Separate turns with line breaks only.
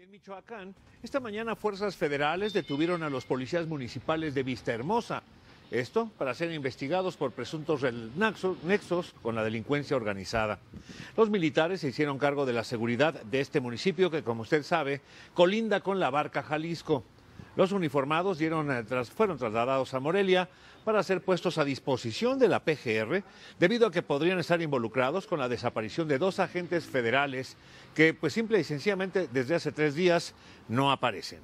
En Michoacán,
esta mañana fuerzas federales detuvieron a los policías municipales de Vista Hermosa. Esto para ser investigados por presuntos nexos con la delincuencia organizada. Los militares se hicieron cargo de la seguridad de este municipio que, como usted sabe, colinda con la barca Jalisco. Los uniformados eh, fueron trasladados a Morelia para ser puestos a disposición de la PGR debido a que podrían estar involucrados con la desaparición de dos agentes federales que pues simple y sencillamente desde hace tres días no aparecen.